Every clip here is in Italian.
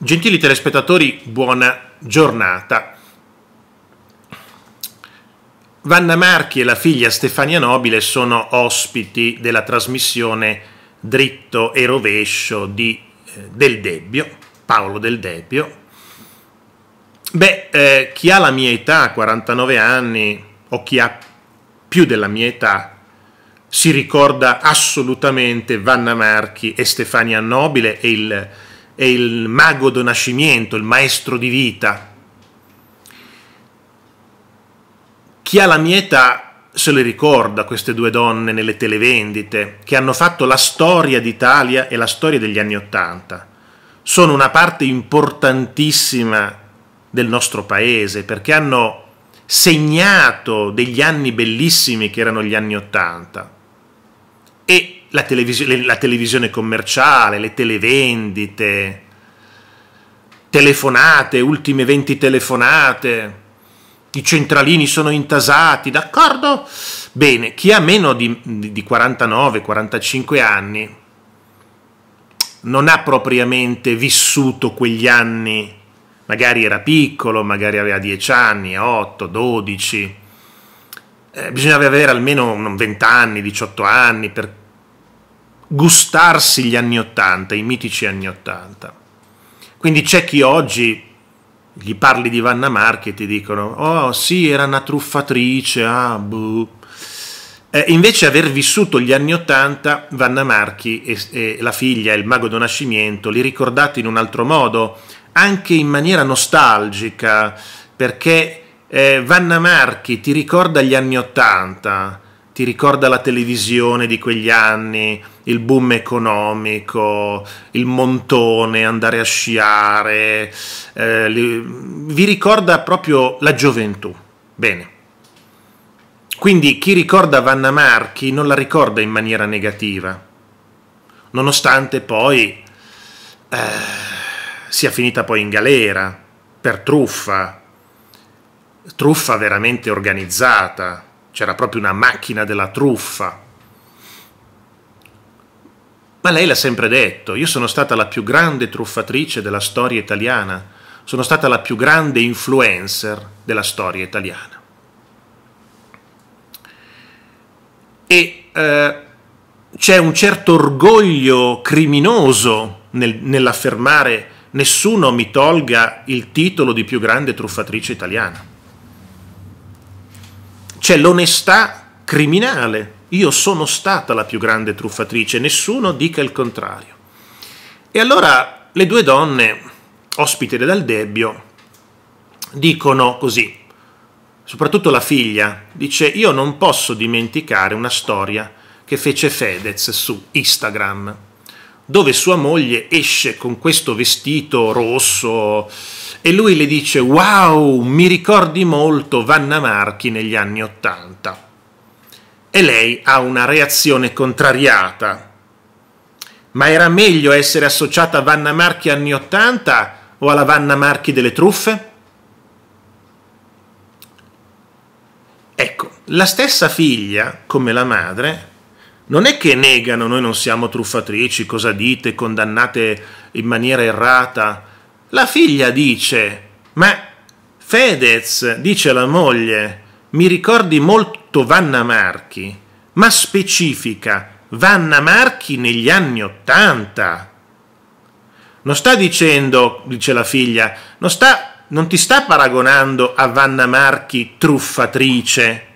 Gentili telespettatori, buona giornata. Vanna Marchi e la figlia Stefania Nobile sono ospiti della trasmissione Dritto e Rovescio di, eh, Del Debbio, Paolo Del Debbio. Beh, eh, chi ha la mia età, 49 anni, o chi ha più della mia età, si ricorda assolutamente Vanna Marchi e Stefania Nobile e il è il mago do nascimento, il maestro di vita. Chi ha la mia età se le ricorda queste due donne nelle televendite che hanno fatto la storia d'Italia e la storia degli anni Ottanta. Sono una parte importantissima del nostro paese perché hanno segnato degli anni bellissimi che erano gli anni Ottanta e la, televis- la televisione commerciale, le televendite, telefonate, ultime 20 telefonate, i centralini sono intasati, d'accordo? Bene, chi ha meno di, di 49-45 anni non ha propriamente vissuto quegli anni, magari era piccolo, magari aveva 10 anni, 8, 12, eh, bisognava avere almeno 20 anni, 18 anni per gustarsi gli anni Ottanta, i mitici anni Ottanta. Quindi c'è chi oggi gli parli di Vanna Marchi e ti dicono, oh sì, era una truffatrice, ah, buh. Eh, invece aver vissuto gli anni Ottanta, Vanna Marchi e, e, la figlia, il mago del Nascimento, li ricordate in un altro modo, anche in maniera nostalgica, perché eh, Vanna Marchi ti ricorda gli anni Ottanta, ti ricorda la televisione di quegli anni, il boom economico, il montone, andare a sciare, eh, li, vi ricorda proprio la gioventù. Bene. Quindi chi ricorda Vanna Marchi non la ricorda in maniera negativa, nonostante poi eh, sia finita poi in galera per truffa, truffa veramente organizzata c'era proprio una macchina della truffa. Ma lei l'ha sempre detto, io sono stata la più grande truffatrice della storia italiana, sono stata la più grande influencer della storia italiana. E eh, c'è un certo orgoglio criminoso nel, nell'affermare nessuno mi tolga il titolo di più grande truffatrice italiana. C'è l'onestà criminale. Io sono stata la più grande truffatrice, nessuno dica il contrario. E allora le due donne, ospite dal Debbio, dicono così, soprattutto la figlia, dice io non posso dimenticare una storia che fece Fedez su Instagram, dove sua moglie esce con questo vestito rosso, e lui le dice wow, mi ricordi molto Vanna Marchi negli anni Ottanta. E lei ha una reazione contrariata. Ma era meglio essere associata a Vanna Marchi anni Ottanta o alla Vanna Marchi delle truffe? Ecco, la stessa figlia, come la madre, non è che negano noi non siamo truffatrici, cosa dite, condannate in maniera errata, la figlia dice, ma Fedez, dice la moglie, mi ricordi molto Vanna Marchi, ma specifica Vanna Marchi negli anni Ottanta. Non sta dicendo, dice la figlia, non, sta, non ti sta paragonando a Vanna Marchi truffatrice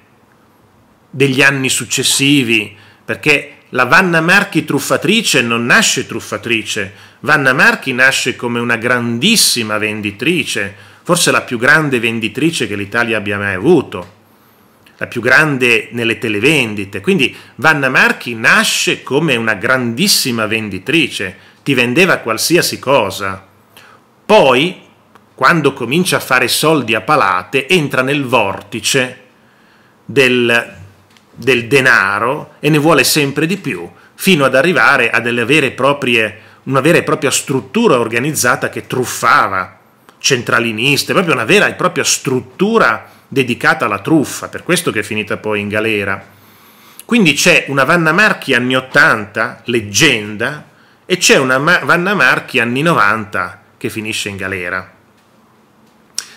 degli anni successivi, perché la Vanna Marchi truffatrice non nasce truffatrice, Vanna Marchi nasce come una grandissima venditrice, forse la più grande venditrice che l'Italia abbia mai avuto, la più grande nelle televendite. Quindi Vanna Marchi nasce come una grandissima venditrice, ti vendeva qualsiasi cosa. Poi, quando comincia a fare soldi a palate, entra nel vortice del del denaro e ne vuole sempre di più, fino ad arrivare a delle vere e proprie, una vera e propria struttura organizzata che truffava centraliniste, proprio una vera e propria struttura dedicata alla truffa, per questo che è finita poi in galera. Quindi c'è una Vanna Marchi anni 80, leggenda, e c'è una Vanna Marchi anni 90 che finisce in galera.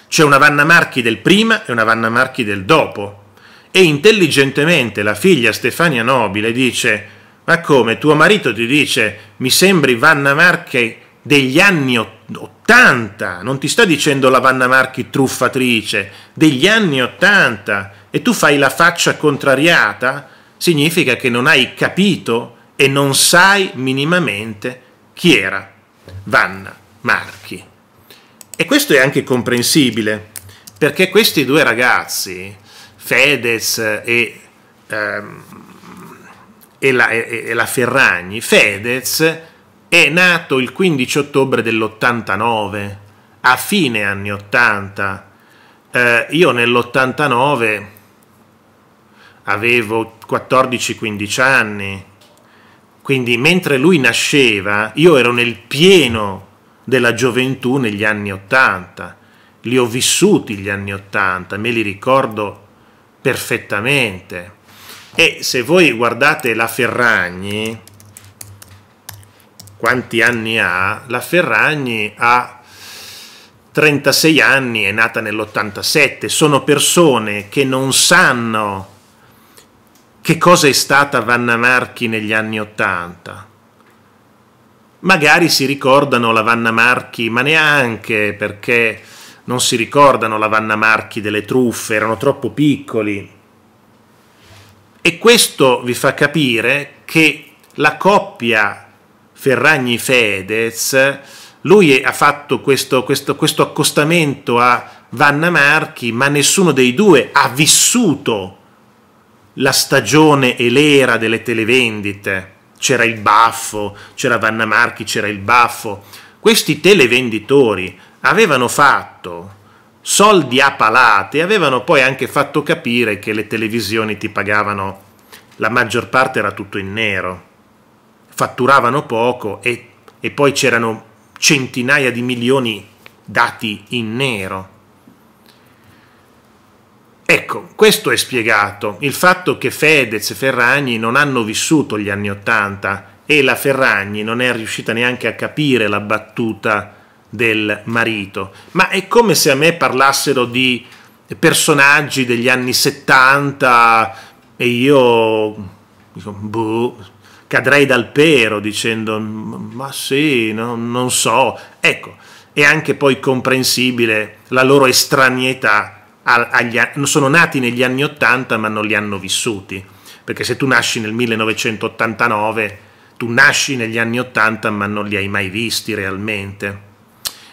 C'è una Vanna Marchi del prima e una Vanna Marchi del dopo, e intelligentemente la figlia Stefania Nobile dice ma come tuo marito ti dice mi sembri Vanna Marche degli anni 80 non ti sta dicendo la Vanna Marchi truffatrice degli anni 80 e tu fai la faccia contrariata significa che non hai capito e non sai minimamente chi era Vanna Marchi e questo è anche comprensibile perché questi due ragazzi Fedez e, ehm, e, la, e, e la Ferragni, Fedez è nato il 15 ottobre dell'89, a fine anni 80. Eh, io nell'89 avevo 14-15 anni, quindi mentre lui nasceva io ero nel pieno della gioventù negli anni 80, li ho vissuti gli anni 80, me li ricordo perfettamente. E se voi guardate la Ferragni, quanti anni ha? La Ferragni ha 36 anni, è nata nell'87, sono persone che non sanno che cosa è stata Vanna Marchi negli anni 80. Magari si ricordano la Vanna Marchi, ma neanche perché non si ricordano la Vanna Marchi delle truffe, erano troppo piccoli. E questo vi fa capire che la coppia Ferragni-Fedez, lui ha fatto questo, questo, questo accostamento a Vanna Marchi, ma nessuno dei due ha vissuto la stagione e l'era delle televendite. C'era il baffo, c'era Vanna Marchi, c'era il baffo. Questi televenditori avevano fatto soldi a palate, avevano poi anche fatto capire che le televisioni ti pagavano, la maggior parte era tutto in nero, fatturavano poco e, e poi c'erano centinaia di milioni dati in nero. Ecco, questo è spiegato, il fatto che Fedez e Ferragni non hanno vissuto gli anni Ottanta e la Ferragni non è riuscita neanche a capire la battuta del marito, ma è come se a me parlassero di personaggi degli anni 70 e io dico, boh, cadrei dal pero dicendo ma sì, no, non so. Ecco, è anche poi comprensibile la loro estranietà. Agli, sono nati negli anni 80 ma non li hanno vissuti, perché se tu nasci nel 1989, tu nasci negli anni 80 ma non li hai mai visti realmente.